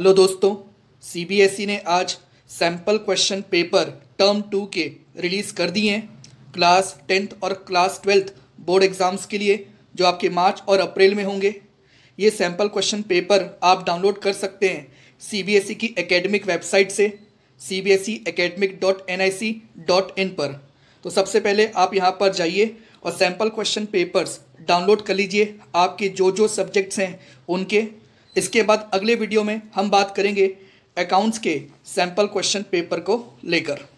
hello दोस्तों CBSE e ने आज sample question paper term two के रिलीज़ कर दिए हैं क्लास टेंथ और क्लास ट्वेल्थ बोर्ड एग्ज़ाम्स के लिए जो आपके मार्च और अप्रैल में होंगे ये सैम्पल क्वेश्चन पेपर आप डाउनलोड कर सकते हैं सीबीएसई e की एकेडमिक वेबसाइट से C B S E academic dot N I C dot in पर तो सबसे पहले आप यहाँ पर जाइए और सैम्पल क्वेश्चन पेपर्स डाउनलोड कर लीजिए आपके जो जो सब्जेक्ट्स हैं उनके इसके बाद अगले वीडियो में हम बात करेंगे अकाउंट्स के सैम्पल क्वेश्चन पेपर को लेकर